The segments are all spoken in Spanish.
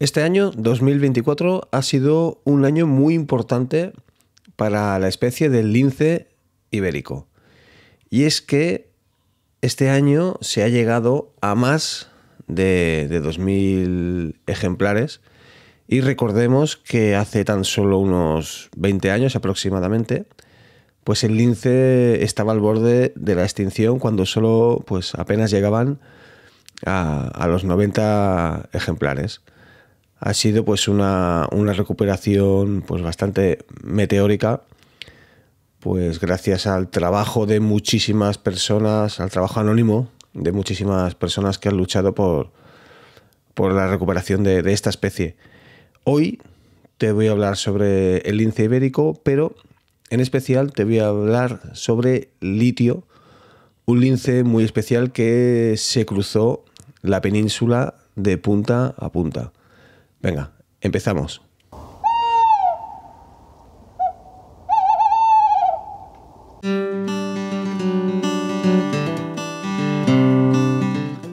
Este año 2024 ha sido un año muy importante para la especie del lince ibérico. Y es que este año se ha llegado a más de, 2.000 ejemplares y recordemos que hace tan solo unos 20 años aproximadamente, pues el lince estaba al borde de la extinción cuando solo pues apenas llegaban a, a los 90 ejemplares ha sido pues una, recuperación pues bastante meteórica pues gracias al trabajo de muchísimas personas, al trabajo anónimo de muchísimas personas que han luchado por, por la recuperación de, esta especie. Hoy te voy a hablar sobre el lince ibérico, pero en especial te voy a hablar sobre litio, un lince muy especial que se cruzó la península de punta a punta. Venga, empezamos.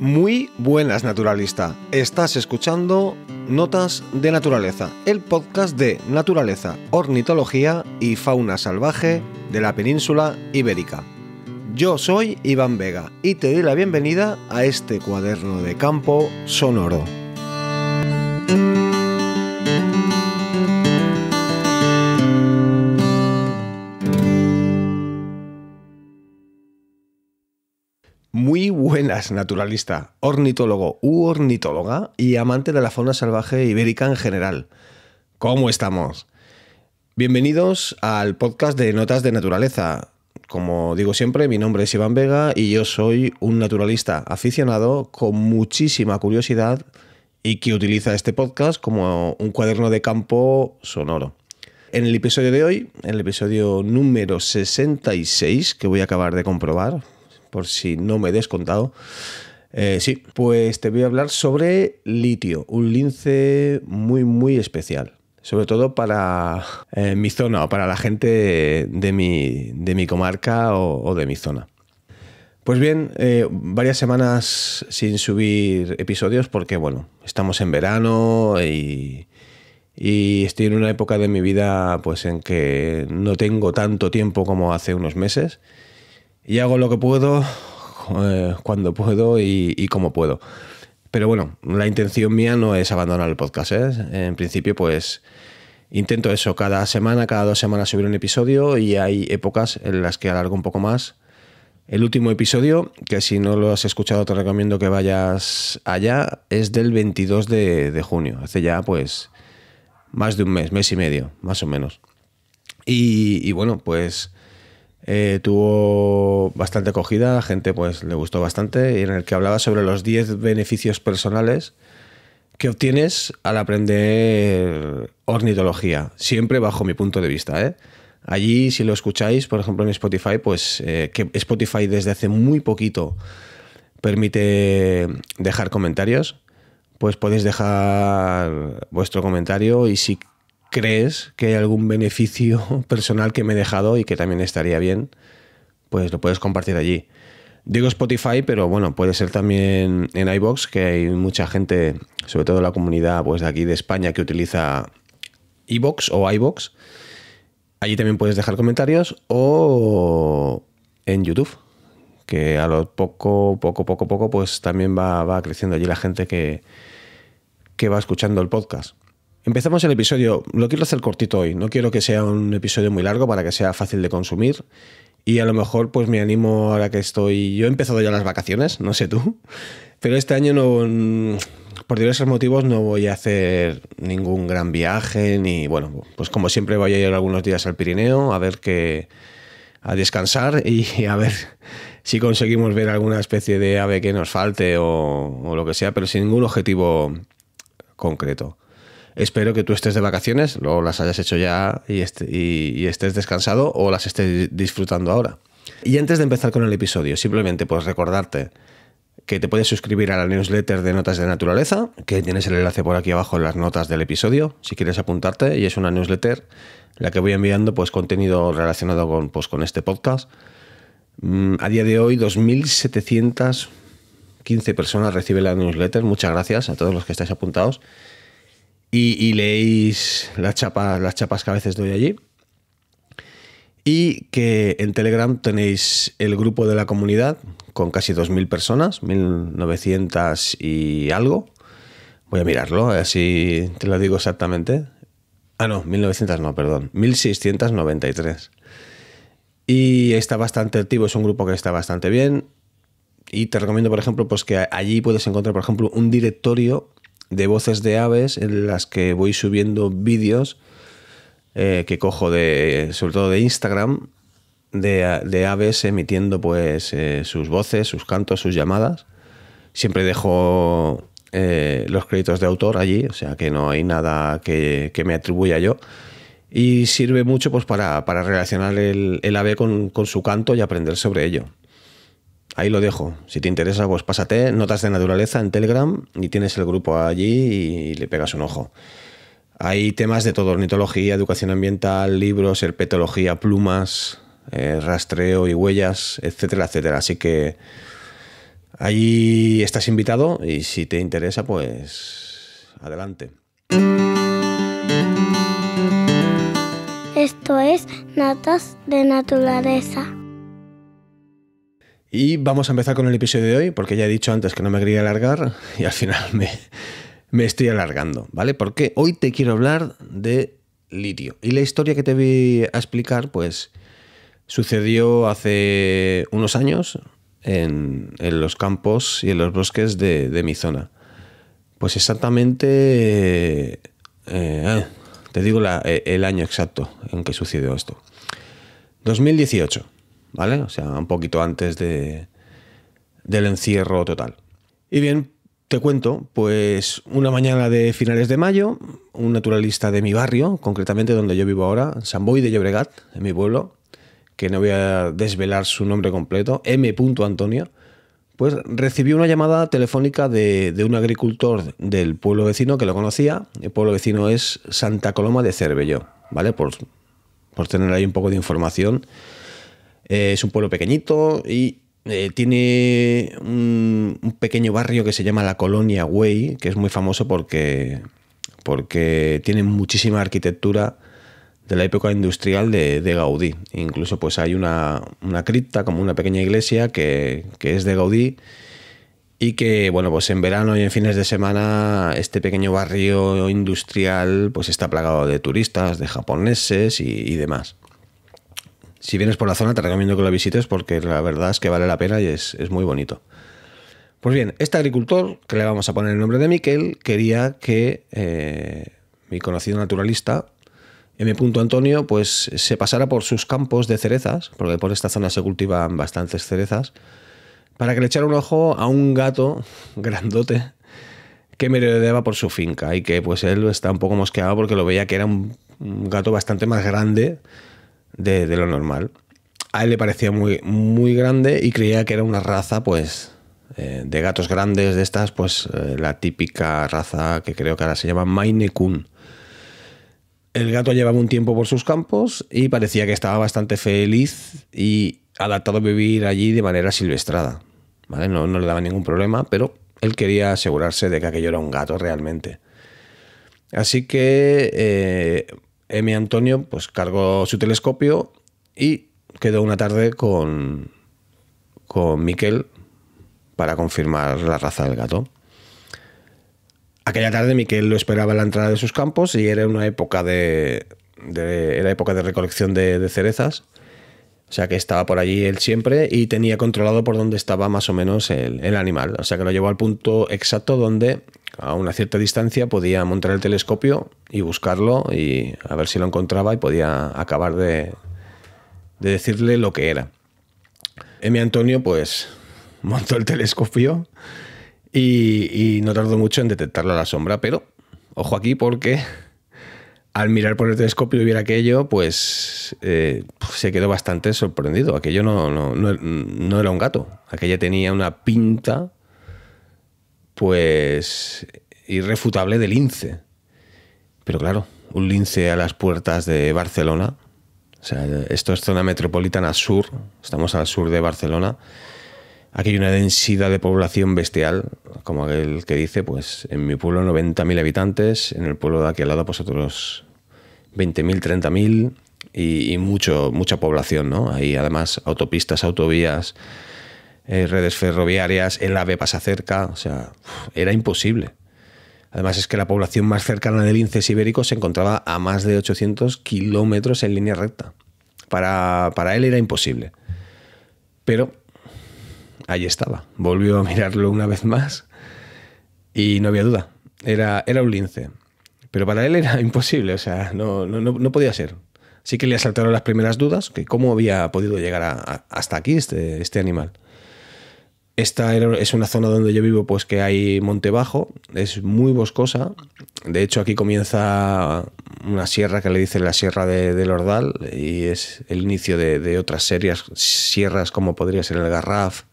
Muy buenas naturalista, estás escuchando Notas de Naturaleza, el podcast de naturaleza, ornitología y fauna salvaje de la península ibérica. Yo soy Iván Vega y te doy la bienvenida a este cuaderno de campo sonoro. Muy buenas, naturalista, ornitólogo u ornitóloga y amante de la fauna salvaje ibérica en general. ¿Cómo estamos? Bienvenidos al podcast de Notas de Naturaleza. Como digo siempre, mi nombre es Iván Vega y yo soy un naturalista aficionado con muchísima curiosidad y que utiliza este podcast como un cuaderno de campo sonoro. En el episodio de hoy, el episodio número 66, que voy a acabar de comprobar, por si no me he descontado. Eh, sí, pues te voy a hablar sobre litio, un lince muy, muy especial. Sobre todo para eh, mi zona o para la gente de mi, comarca o, de mi zona. Pues bien, eh, varias semanas sin subir episodios porque, bueno, estamos en verano y, y, estoy en una época de mi vida pues en que no tengo tanto tiempo como hace unos meses y hago lo que puedo, eh, cuando puedo y, como puedo. Pero bueno, la intención mía no es abandonar el podcast. ¿eh? En principio, pues intento eso, cada semana, cada dos semanas subir un episodio y hay épocas en las que alargo un poco más. El último episodio, que si no lo has escuchado te recomiendo que vayas allá, es del 22 de, junio, hace ya pues más de un mes, mes y medio, más o menos. y bueno, pues eh, tuvo bastante acogida, a gente pues le gustó bastante, y en el que hablaba sobre los 10 beneficios personales que obtienes al aprender ornitología, siempre bajo mi punto de vista. ¿eh? Allí, si lo escucháis, por ejemplo en Spotify, pues eh, que Spotify desde hace muy poquito permite dejar comentarios, pues podéis dejar vuestro comentario y si crees que hay algún beneficio personal que me he dejado y que también estaría bien, pues lo puedes compartir allí. Digo Spotify, pero bueno, puede ser también en iBox, que hay mucha gente, sobre todo la comunidad pues, de aquí de España, que utiliza iBox o iBox. Allí también puedes dejar comentarios o en YouTube, que a lo poco, poco, poco, poco, pues también va, creciendo allí la gente que va escuchando el podcast. Empezamos el episodio, lo quiero hacer cortito hoy, no quiero que sea un episodio muy largo para que sea fácil de consumir y a lo mejor pues me animo ahora que estoy, yo he empezado ya las vacaciones, no sé tú, pero este año no, por diversos motivos no voy a hacer ningún gran viaje ni bueno, pues como siempre voy a ir algunos días al Pirineo a ver qué a descansar y a ver si conseguimos ver alguna especie de ave que nos falte o lo que sea, pero sin ningún objetivo concreto. Espero que tú estés de vacaciones, o las hayas hecho ya este-, y, y, estés descansado o las estés disfrutando ahora. Y antes de empezar con el episodio, simplemente pues recordarte que te puedes suscribir a la newsletter de Notas de Naturaleza, que tienes el enlace por aquí abajo en las notas del episodio, si quieres apuntarte, y es una newsletter la que voy enviando pues contenido relacionado con, pues, con este podcast. Mm, a día de hoy 2715 personas reciben la newsletter, muchas gracias a todos los que estáis apuntados y, leéis las chapas, las chapas que a veces doy allí. Y que en Telegram tenéis el grupo de la comunidad con casi 2.000 personas, 1.900 y algo. Voy a mirarlo, así te lo digo exactamente. Ah, no, 1900 no, perdón, 1693. Y está bastante activo, es un grupo que está bastante bien. Y te recomiendo, por ejemplo, pues que allí puedes encontrar, por ejemplo, un directorio de voces de aves en las que voy subiendo vídeos eh, que cojo de, sobre todo de Instagram, de, aves emitiendo pues eh, sus voces, sus cantos, sus llamadas. Siempre dejo eh, los créditos de autor allí, o sea que no hay nada que, me atribuya yo. Y sirve mucho pues, para, relacionar el, ave con, con su canto y aprender sobre ello. Ahí lo dejo. Si te interesa, pues pásate Notas de Naturaleza en Telegram y tienes el grupo allí y le pegas un ojo. Hay temas de todo, ornitología, educación ambiental, libros, herpetología, plumas, eh, rastreo y huellas, etcétera, etcétera. Así que ahí estás invitado y si te interesa, pues adelante. Esto es Notas de Naturaleza. Y vamos a empezar con el episodio de hoy, porque ya he dicho antes que no me quería alargar y al final me, me estoy alargando, ¿vale? Porque hoy te quiero hablar de litio. Y la historia que te voy a explicar, pues, sucedió hace unos años en, los campos y en los bosques de, mi zona. Pues exactamente... Eh, eh, te digo eh, el año exacto en que sucedió esto. 2018. ¿vale? O sea, un poquito antes del encierro total. Y bien, te cuento, pues una mañana de finales de mayo, un naturalista de mi barrio, concretamente donde yo vivo ahora, San Boy de Llobregat, en mi pueblo, que no voy a desvelar su nombre completo, M. Antonio, pues recibió una llamada telefónica de, un agricultor del pueblo vecino que lo conocía. El pueblo vecino es Santa Coloma de Cervelló, ¿vale? Por, por tener ahí un poco de información eh, es un pueblo pequeñito y eh, tiene un, pequeño barrio que se llama la Colonia Way, que es muy famoso porque, porque tiene muchísima arquitectura de la época industrial de, Gaudí. Incluso pues hay una, cripta, como una pequeña iglesia que, es de Gaudí y que bueno pues en verano y en fines de semana este pequeño barrio industrial pues está plagado de turistas de japoneses y demás si vienes por la zona, te recomiendo que lo visites porque la verdad es que vale la pena y es, muy bonito. Pues bien, este agricultor, que le vamos a poner el nombre de Miquel, quería que eh, mi conocido naturalista, M. Antonio, pues se pasara por sus campos de cerezas, porque por esta zona se cultivan bastantes cerezas, para que le echara un ojo a un gato grandote que merodeaba por su finca y que pues él está un poco mosqueado porque lo veía que era un gato bastante más grande de, lo normal. A él le parecía muy, muy grande y creía que era una raza, pues, eh, de gatos grandes de estas, pues, eh, la típica raza que creo que ahora se llama Maine Coon. El gato llevaba un tiempo por sus campos y parecía que estaba bastante feliz y adaptado a vivir allí de manera silvestrada. No, le daba ningún problema, pero él quería asegurarse de que aquello era un gato realmente. Así que eh, M. Antonio pues cargó su telescopio y quedó una tarde con, con Miquel para confirmar la raza del gato. Aquella tarde Miquel lo esperaba en la entrada de sus campos y era una época de, era época de recolección de, cerezas. O sea que estaba por allí él siempre y tenía controlado por dónde estaba más o menos el, el, animal. O sea que lo llevó al punto exacto donde a una cierta distancia podía montar el telescopio y buscarlo y a ver si lo encontraba y podía acabar de, decirle lo que era. M. Antonio pues montó el telescopio y, no tardó mucho en detectarlo a la sombra, pero ojo aquí porque al mirar por el telescopio y ver aquello pues eh, se quedó bastante sorprendido. Aquello no, no era un gato, aquello tenía una pinta pues irrefutable del lince. Pero claro, un lince a las puertas de Barcelona, o sea, esto es zona metropolitana sur, estamos al sur de Barcelona, aquí hay una densidad de población bestial, como aquel que dice, pues en mi pueblo 90.000 habitantes, en el pueblo de aquí al lado pues otros 20.000, 30.000 y, y mucho, mucha población, ¿no? Hay además autopistas, autovías eh, redes ferroviarias, el AVE pasa cerca, o sea, era imposible. Además es que la población más cercana del lince ibérico se encontraba a más de 800 kilómetros en línea recta. Para, él era imposible. Pero ahí estaba. Volvió a mirarlo una vez más y no había duda. Era, era un lince. Pero para él era imposible, o sea, no, no, no podía ser. Así que le asaltaron las primeras dudas, que cómo había podido llegar hasta aquí este, este animal. Esta es una zona donde yo vivo, pues que hay monte bajo, es muy boscosa. De hecho, aquí comienza una sierra que le dicen la Sierra de, del Ordal y es el inicio de, otras serias, sierras como podría ser el Garraf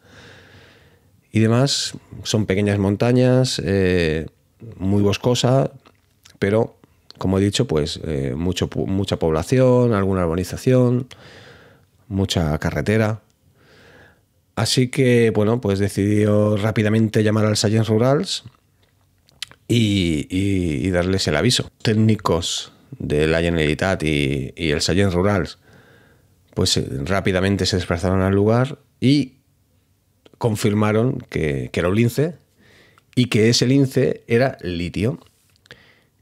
y demás. Son pequeñas montañas, eh, muy boscosa, pero como he dicho, pues eh, mucho, mucha población, alguna urbanización, mucha carretera. Así que, bueno, pues decidió rápidamente llamar al Science Rurals y, darles el aviso. Técnicos de la Generalitat y, el Science Rurals, pues eh, rápidamente se desplazaron al lugar y confirmaron que, que era un lince y que ese lince era litio.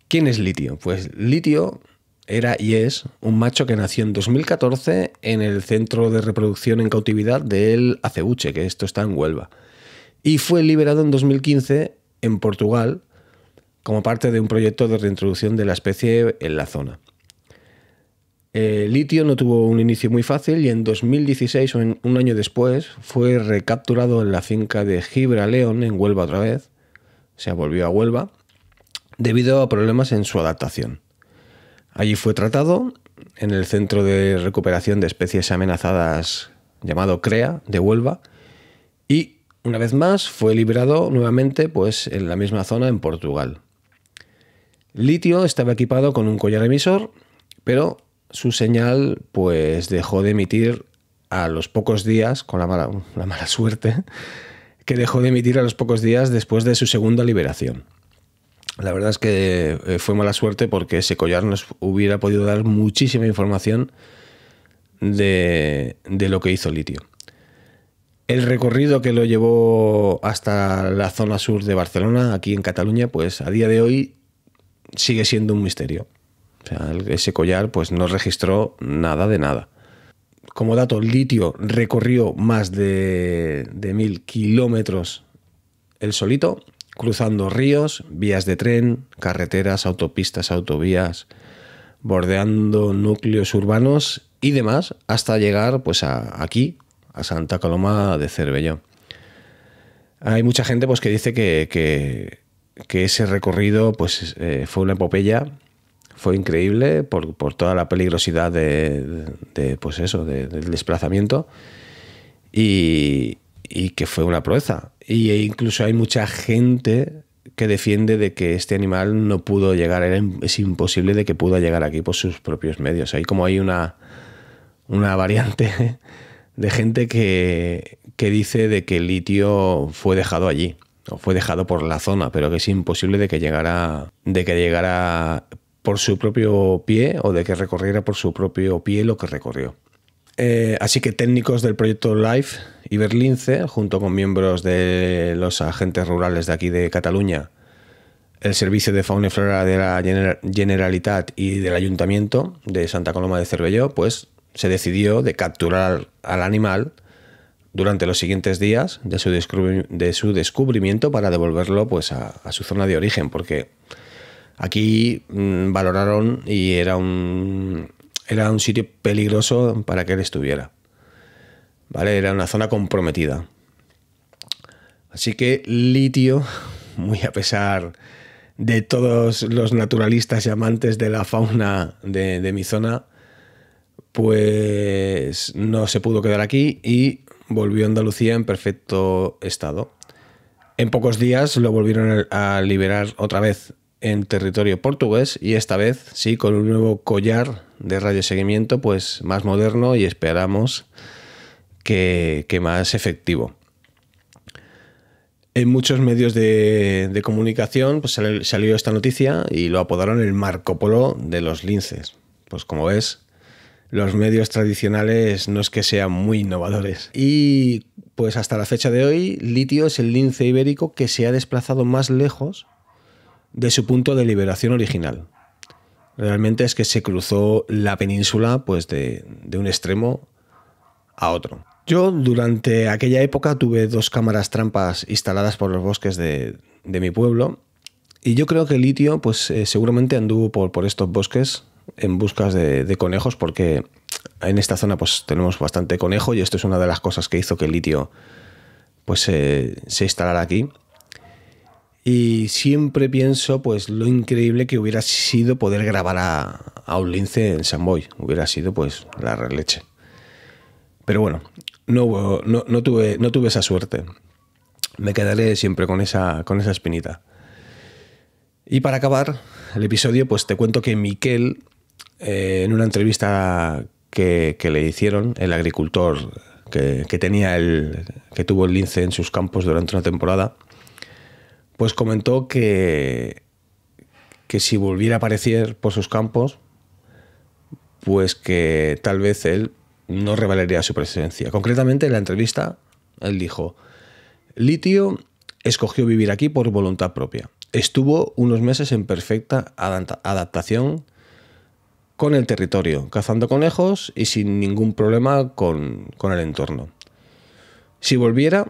¿Quién es litio? Pues litio era y es un macho que nació en 2014 en el centro de reproducción en cautividad del Acebuche, que esto está en Huelva, y fue liberado en 2015 en Portugal como parte de un proyecto de reintroducción de la especie en la zona. El litio no tuvo un inicio muy fácil y en 2016, un año después, fue recapturado en la finca de León, en Huelva otra vez, se volvió a Huelva, debido a problemas en su adaptación. Allí fue tratado en el Centro de Recuperación de Especies Amenazadas llamado CREA de Huelva y una vez más fue liberado nuevamente pues en la misma zona en Portugal. Litio estaba equipado con un collar emisor, pero su señal pues dejó de emitir a los pocos días, con la mala suerte, que dejó de emitir a los pocos días después de su segunda liberación. La verdad es que eh, fue mala suerte porque ese collar nos hubiera podido dar muchísima información de, lo que hizo Litio. El recorrido que lo llevó hasta la zona sur de Barcelona, aquí en Cataluña, pues a día de hoy sigue siendo un misterio. ese collar pues no registró nada de nada. Como dato, litio recorrió más de, de mil kilómetros el solito cruzando ríos, vías de tren, carreteras, autopistas, autovías, bordeando núcleos urbanos y demás, hasta llegar pues aquí, a Santa Coloma de Cervelló. Hay mucha gente pues, que dice que, que, ese recorrido pues, eh, fue una epopeya, fue increíble por, por toda la peligrosidad de, de, pues eso, del desplazamiento. Y, y que fue una proeza. Y e incluso hay mucha gente que defiende de que este animal no pudo llegar, es imposible de que pudo llegar aquí por sus propios medios. Hay como hay una, una variante de gente que, que dice de que el litio fue dejado allí, o fue dejado por la zona, pero que es imposible de que llegara, de que llegara por su propio pie o de que recorriera por su propio pie lo que recorrió. Eh, así que técnicos del proyecto LIFE y Berlince, junto con miembros de los agentes rurales de aquí de Cataluña, el Servicio de Fauna y Flora de la Generalitat y del Ayuntamiento de Santa Coloma de Cervelló, pues se decidió de capturar al animal durante los siguientes días de su, descubrimiento para devolverlo pues, a, su zona de origen, porque aquí mm, valoraron y era un, era un sitio peligroso para que él estuviera. ¿Vale? Era una zona comprometida. Así que litio, muy a pesar de todos los naturalistas y amantes de la fauna de, de mi zona, pues no se pudo quedar aquí y volvió a Andalucía en perfecto estado. En pocos días lo volvieron a liberar otra vez en territorio portugués y esta vez sí con un nuevo collar de radioseguimiento pues más moderno y esperamos que, más efectivo. En muchos medios de, comunicación pues, salió esta noticia y lo apodaron el Marco Polo de los linces. Pues como ves, los medios tradicionales no es que sean muy innovadores. Y pues hasta la fecha de hoy, litio es el lince ibérico que se ha desplazado más lejos de su punto de liberación original. Realmente es que se cruzó la península pues de, un extremo a otro. Yo durante aquella época tuve dos cámaras trampas instaladas por los bosques de, mi pueblo y yo creo que el litio pues eh, seguramente anduvo por, estos bosques en buscas de, conejos porque en esta zona pues tenemos bastante conejo y esto es una de las cosas que hizo que el litio pues se instalara aquí. Y siempre pienso, pues, lo increíble que hubiera sido poder grabar a, un lince en Samboy. Hubiera sido, pues, la releche. Pero bueno, no, no, no, tuve, no tuve esa suerte. Me quedaré siempre con esa, con esa espinita. Y para acabar el episodio, pues te cuento que Miquel, eh, en una entrevista que, le hicieron, el agricultor que tenía el, que tuvo el lince en sus campos durante una temporada, pues comentó que, que si volviera a aparecer por sus campos, pues que tal vez él no revalería su presencia. Concretamente, en la entrevista, él dijo, Litio escogió vivir aquí por voluntad propia. Estuvo unos meses en perfecta adaptación con el territorio, cazando conejos y sin ningún problema con, con el entorno. Si volviera,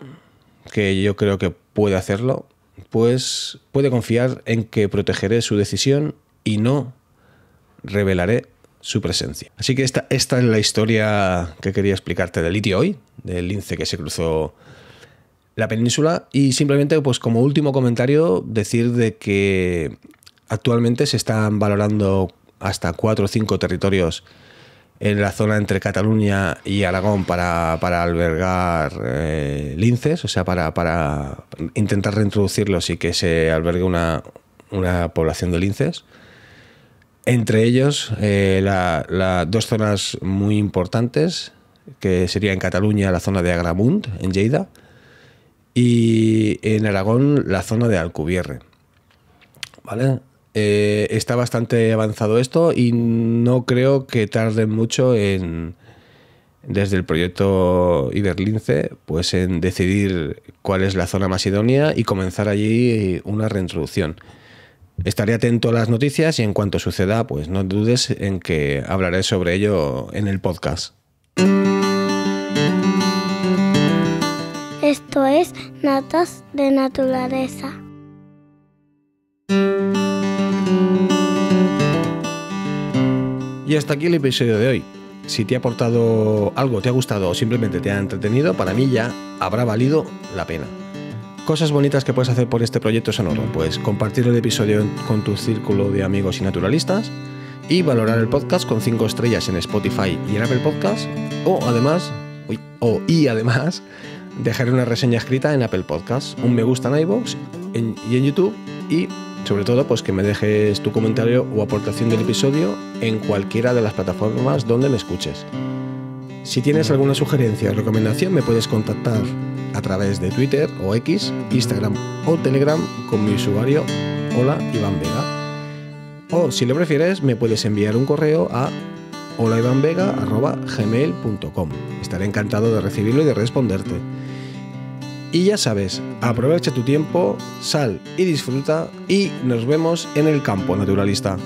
que yo creo que puede hacerlo, pues puede confiar en que protegeré su decisión y no revelaré su presencia. Así que esta, es la historia que quería explicarte del litio hoy, del lince que se cruzó la península y simplemente pues como último comentario decir de que actualmente se están valorando hasta cuatro o cinco territorios en la zona entre Cataluña y Aragón para, albergar eh, linces, o sea, para, para, intentar reintroducirlos y que se albergue una, población de linces. Entre ellos, eh, dos zonas muy importantes, que sería en Cataluña la zona de Agramund, en Lleida, y en Aragón la zona de Alcubierre. ¿Vale? Eh, está bastante avanzado esto y no creo que tarde mucho en desde el proyecto Iberlince, pues en decidir cuál es la zona más idónea y comenzar allí una reintroducción. Estaré atento a las noticias y en cuanto suceda, pues no dudes en que hablaré sobre ello en el podcast. Esto es Natas de Naturaleza. Y hasta aquí el episodio de hoy. Si te ha aportado algo, te ha gustado o simplemente te ha entretenido, para mí ya habrá valido la pena. Cosas bonitas que puedes hacer por este proyecto sonoro, pues compartir el episodio con tu círculo de amigos y naturalistas y valorar el podcast con 5 estrellas en Spotify y en Apple Podcasts, o además o y además dejar una reseña escrita en Apple Podcasts, un me gusta en iVoox y en YouTube y sobre todo pues que me dejes tu comentario o aportación del episodio en cualquiera de las plataformas donde me escuches. Si tienes alguna sugerencia o recomendación me puedes contactar a través de Twitter o X, Instagram o Telegram con mi usuario hola Iván Vega. O si lo prefieres me puedes enviar un correo a holaivanvega.gmail.com. Estaré encantado de recibirlo y de responderte. Y ya sabes, aprovecha tu tiempo, sal y disfruta y nos vemos en el campo naturalista.